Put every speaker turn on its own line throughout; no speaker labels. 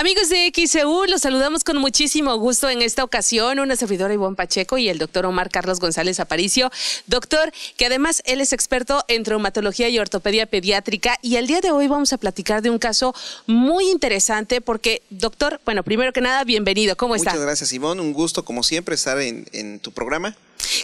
Amigos de XEU, los saludamos con muchísimo gusto en esta ocasión. Una servidora Ivonne Pacheco y el doctor Omar Carlos González Aparicio. Doctor, que además él es experto en traumatología y ortopedia pediátrica. Y el día de hoy vamos a platicar de un caso muy interesante porque, doctor, bueno, primero que nada, bienvenido. ¿Cómo está? Muchas
gracias, Ivonne. Un gusto, como siempre, estar en tu programa.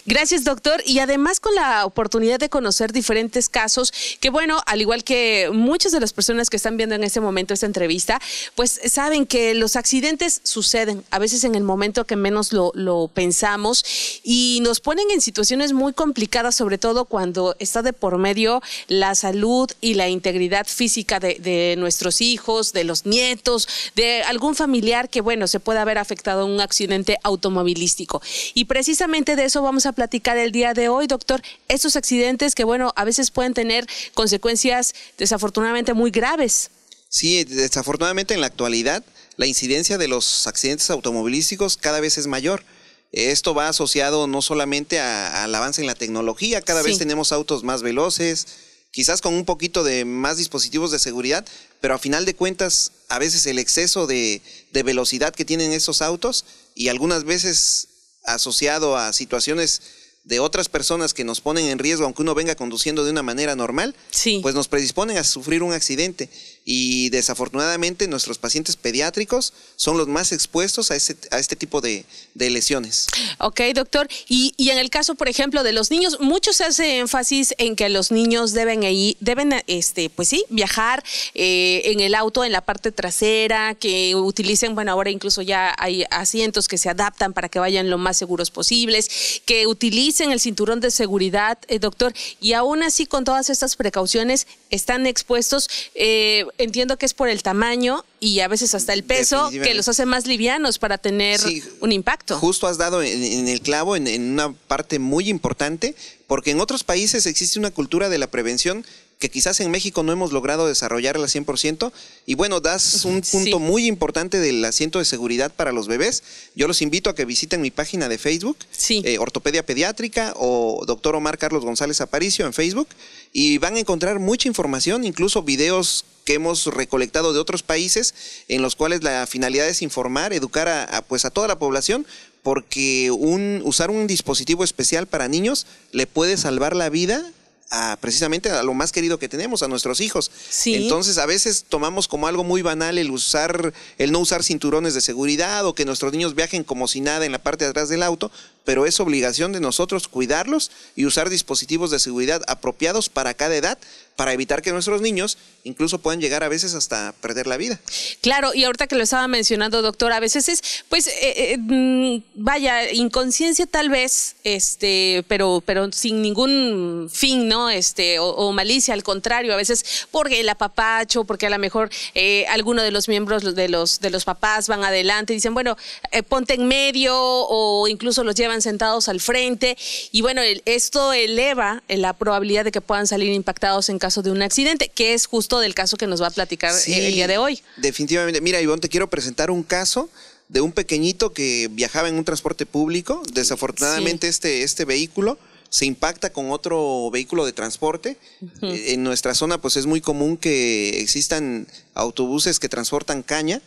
Gracias, doctor. Y además con la oportunidad de conocer diferentes casos, que bueno, al igual que muchas de las personas que están viendo en este momento esta entrevista, pues saben que los accidentes suceden, a veces en el momento que menos lo, pensamos, y nos ponen en situaciones muy complicadas, sobre todo cuando está de por medio la salud y la integridad física de, nuestros hijos, de los nietos, de algún familiar que, bueno, se pueda haber afectado a un accidente automovilístico. Y precisamente de eso vamos a platicar el día de hoy, doctor. Estos accidentes que, bueno, a veces pueden tener consecuencias desafortunadamente muy graves.
Sí, desafortunadamente en la actualidad la incidencia de los accidentes automovilísticos cada vez es mayor. Esto va asociado no solamente al avance en la tecnología, cada vez tenemos autos más veloces, quizás con un poquito de más dispositivos de seguridad, pero a final de cuentas a veces el exceso de, velocidad que tienen esos autos y algunas veces asociado a situaciones de otras personas que nos ponen en riesgo, aunque uno venga conduciendo de una manera normal, pues nos predisponen a sufrir un accidente y desafortunadamente nuestros pacientes pediátricos son los más expuestos a, a este tipo de, lesiones.
Ok, doctor. Y, en el caso, por ejemplo, de los niños, mucho se hace énfasis en que los niños deben, deben este, pues sí, viajar eh, en el auto, en la parte trasera, que utilicen, bueno, ahora incluso ya hay asientos que se adaptan para que vayan lo más seguros posibles, que utilicen el cinturón de seguridad, eh, doctor, y aún así con todas estas precauciones están expuestos. Eh, entiendo que es por el tamaño y a veces hasta el peso que los hace más livianos para tener un impacto.
Justo has dado en, el clavo, en, una parte muy importante, porque en otros países existe una cultura de la prevención que quizás en México no hemos logrado desarrollar desarrollarla 100%. Y bueno, das un punto muy importante del asiento de seguridad para los bebés. Yo los invito a que visiten mi página de Facebook, eh, Ortopedia Pediátrica o Doctor Omar Carlos González Aparicio en Facebook, y van a encontrar mucha información, incluso videos que hemos recolectado de otros países en los cuales la finalidad es informar, educar a, pues a toda la población porque un, usar un dispositivo especial para niños le puede salvar la vida a, precisamente a lo más querido que tenemos, a nuestros hijos. Entonces, a veces tomamos como algo muy banal el usar, el no usar cinturones de seguridad o que nuestros niños viajen como si nada en la parte de atrás del auto, pero es obligación de nosotros cuidarlos y usar dispositivos de seguridad apropiados para cada edad para evitar que nuestros niños incluso puedan llegar a veces hasta perder la vida.
Claro, y ahorita que lo estaba mencionando, doctor, a veces es, pues, eh, eh, mm, vaya, inconsciencia tal vez, este, pero, pero sin ningún fin, ¿no? Este, o, malicia, al contrario, a veces porque el apapacho, porque a lo mejor eh, alguno de los miembros de los, de los papás van adelante y dicen, bueno, eh, ponte en medio, o incluso los llevan sentados al frente y bueno, esto eleva eh, la probabilidad de que puedan salir impactados en caso de un accidente, que es justo del caso que nos va a platicar eh, el día de hoy.
Definitivamente, mira Ivonne, te quiero presentar un caso de un pequeñito que viajaba en un transporte público, desafortunadamente este, este vehículo se impacta con otro vehículo de transporte. Eh, en nuestra zona pues es muy común que existan autobuses que transportan caña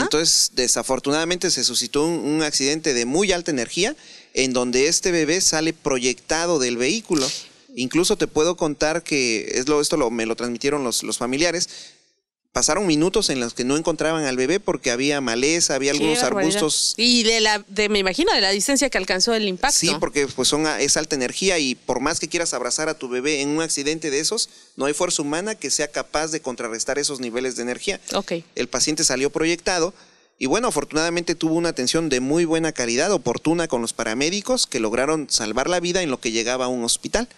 entonces, desafortunadamente se suscitó un, accidente de muy alta energía en donde este bebé sale proyectado del vehículo. Incluso te puedo contar que es lo, esto lo, me lo transmitieron los, los familiares, pasaron minutos en los que no encontraban al bebé porque había maleza, había algunos arbustos.
Y de la, de, me imagino, de la distancia que alcanzó el impacto. Sí,
porque pues son, es alta energía y por más que quieras abrazar a tu bebé en un accidente de esos, no hay fuerza humana que sea capaz de contrarrestar esos niveles de energía. Okay. El paciente salió proyectado. Y bueno, afortunadamente tuvo una atención de muy buena calidad, oportuna con los paramédicos que lograron salvar la vida en lo que llegaba a un hospital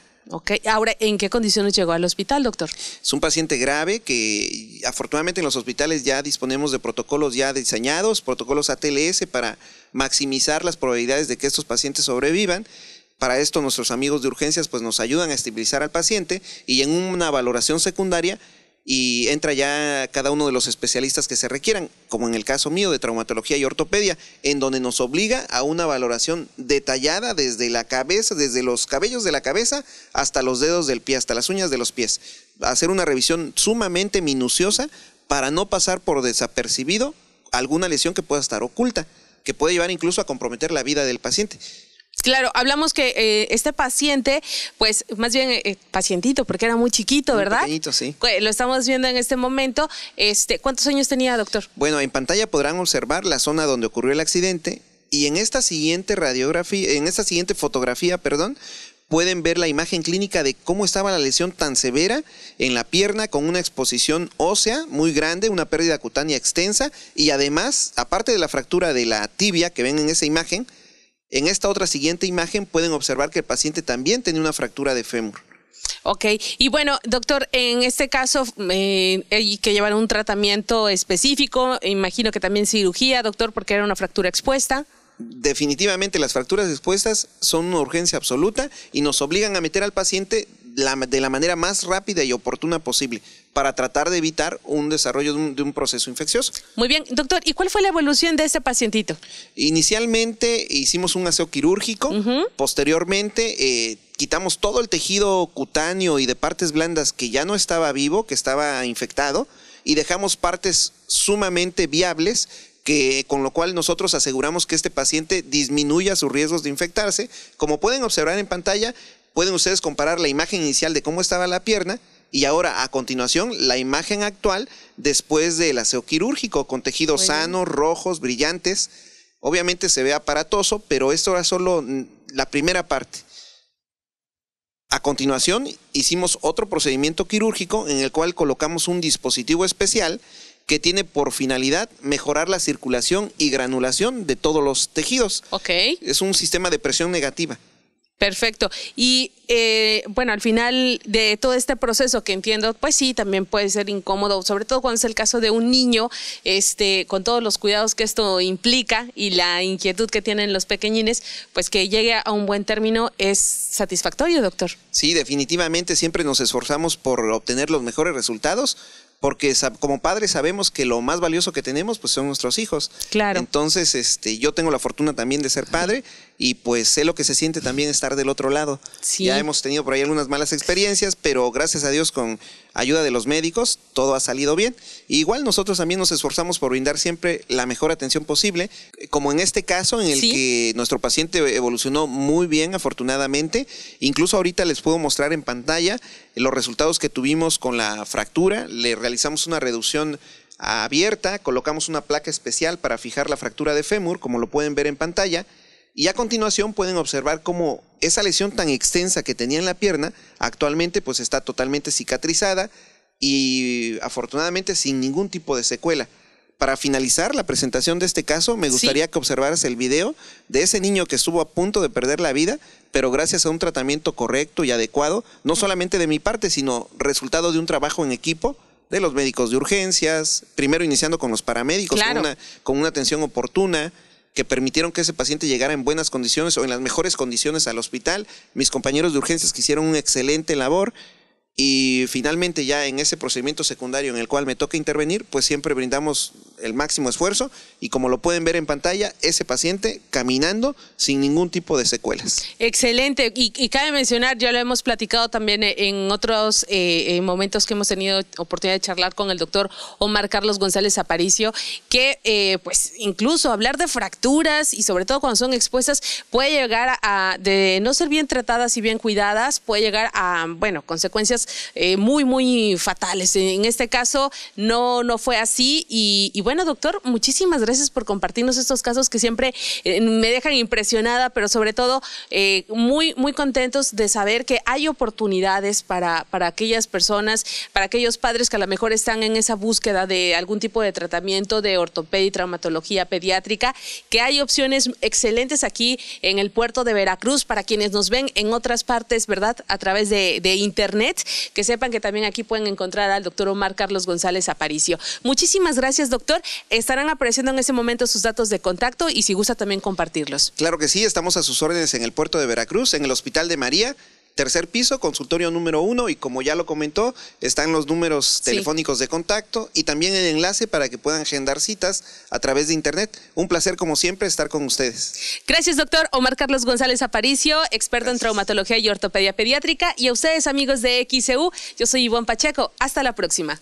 ahora, ¿en qué condiciones llegó al hospital, doctor?
Es un paciente grave que afortunadamente en los hospitales ya disponemos de protocolos ya diseñados, protocolos ATLS para maximizar las probabilidades de que estos pacientes sobrevivan. Para esto nuestros amigos de urgencias pues nos ayudan a estabilizar al paciente y en una valoración secundaria y entra ya cada uno de los especialistas que se requieran, como en el caso mío de traumatología y ortopedia, en donde nos obliga a una valoración detallada desde la cabeza, desde los cabellos de la cabeza hasta los dedos del pie, hasta las uñas de los pies. Hacer una revisión sumamente minuciosa para no pasar por desapercibido alguna lesión que pueda estar oculta, que puede llevar incluso a comprometer la vida del paciente.
Claro, hablamos que eh, este paciente, pues más bien eh, eh, pacientito, porque era muy chiquito, ¿verdad? sí. Lo estamos viendo en este momento. Este, ¿Cuántos años tenía, doctor?
Bueno, en pantalla podrán observar la zona donde ocurrió el accidente y en esta siguiente radiografía, en esta siguiente fotografía, perdón, pueden ver la imagen clínica de cómo estaba la lesión tan severa en la pierna con una exposición ósea muy grande, una pérdida cutánea extensa y además, aparte de la fractura de la tibia que ven en esa imagen, en esta otra siguiente imagen pueden observar que el paciente también tenía una fractura de fémur.
Ok, y bueno, doctor, en este caso eh, hay que llevar un tratamiento específico, imagino que también cirugía, doctor, porque era una fractura expuesta.
Definitivamente las fracturas expuestas son una urgencia absoluta y nos obligan a meter al paciente de la manera más rápida y oportuna posible para tratar de evitar un desarrollo de un, proceso infeccioso. Muy bien, doctor, ¿y cuál fue la evolución de ese pacientito? Inicialmente hicimos un aseo quirúrgico, posteriormente eh, quitamos todo el tejido cutáneo y de partes blandas que ya no estaba vivo, que estaba infectado, y dejamos partes sumamente viables que, con lo cual nosotros aseguramos que este paciente disminuya sus riesgos de infectarse. Como pueden observar en pantalla, pueden ustedes comparar la imagen inicial de cómo estaba la pierna y ahora a continuación la imagen actual después del aseo quirúrgico con tejidos sanos, rojos, brillantes. Obviamente se ve aparatoso, pero esto era solo la primera parte. A continuación hicimos otro procedimiento quirúrgico en el cual colocamos un dispositivo especial que tiene por finalidad mejorar la circulación y granulación de todos los tejidos. Ok. Es un sistema de presión negativa.
Perfecto. Y eh, bueno, al final de todo este proceso que entiendo, pues sí, también puede ser incómodo, sobre todo cuando es el caso de un niño, este, con todos los cuidados que esto implica y la inquietud que tienen los pequeñines, pues que llegue a un buen término es satisfactorio, doctor.
Sí, definitivamente siempre nos esforzamos por obtener los mejores resultados, porque como padres sabemos que lo más valioso que tenemos pues son nuestros hijos. Claro. Entonces, este, yo tengo la fortuna también de ser padre y pues sé lo que se siente también estar del otro lado. Ya hemos tenido por ahí algunas malas experiencias, pero gracias a Dios con ayuda de los médicos, todo ha salido bien. igual nosotros también nos esforzamos por brindar siempre la mejor atención posible, como en este caso en el que nuestro paciente evolucionó muy bien, afortunadamente. Incluso ahorita les puedo mostrar en pantalla los resultados que tuvimos con la fractura. Le realizamos una reducción abierta, colocamos una placa especial para fijar la fractura de fémur, como lo pueden ver en pantalla. Y a continuación pueden observar cómo esa lesión tan extensa que tenía en la pierna actualmente pues está totalmente cicatrizada y afortunadamente sin ningún tipo de secuela. Para finalizar la presentación de este caso, me gustaría que observaras el video de ese niño que estuvo a punto de perder la vida, pero gracias a un tratamiento correcto y adecuado, no mm. solamente de mi parte, sino resultado de un trabajo en equipo, de los médicos de urgencias, primero iniciando con los paramédicos, con, una, con, una, atención oportuna, que permitieron que ese paciente llegara en buenas condiciones o en las mejores condiciones al hospital. Mis compañeros de urgencias que hicieron una excelente labor y finalmente ya en ese procedimiento secundario en el cual me toca intervenir, pues siempre brindamos el máximo esfuerzo y como lo pueden ver en pantalla, ese paciente caminando sin ningún tipo de secuelas.
Excelente. Y, cabe mencionar, ya lo hemos platicado también e, en otros eh, eh, momentos que hemos tenido oportunidad de charlar con el doctor Omar Carlos González Aparicio, que eh, pues incluso hablar de fracturas y sobre todo cuando son expuestas puede llegar a, de no ser bien tratadas y bien cuidadas, puede llegar a, bueno, consecuencias muy, muy fatales. En este caso no, no fue así y, y bueno, doctor, muchísimas gracias por compartirnos estos casos que siempre eh, me dejan impresionada, pero sobre todo eh, muy, muy contentos de saber que hay oportunidades para, para aquellas personas, para aquellos padres que a lo mejor están en esa búsqueda de algún tipo de tratamiento de ortopedia y traumatología pediátrica, que hay opciones excelentes aquí en el puerto de Veracruz para quienes nos ven en otras partes, ¿verdad? A través de, de internet, que sepan que también aquí pueden encontrar al doctor Omar Carlos González Aparicio. Muchísimas gracias, doctor estarán apareciendo en ese momento sus datos de contacto y si gusta también compartirlos.
Claro que sí, estamos a sus órdenes en el puerto de Veracruz, en el Hospital de María tercer piso, consultorio número uno, y como ya lo comentó, están los números telefónicos de contacto y también el enlace para que puedan agendar citas a través de internet. Un placer, como siempre, estar con ustedes.
Gracias, doctor Omar Carlos González Aparicio, experto en traumatología y ortopedia pediátrica, y a ustedes, amigos de XCU, yo soy Ivonne Pacheco. Hasta la
próxima.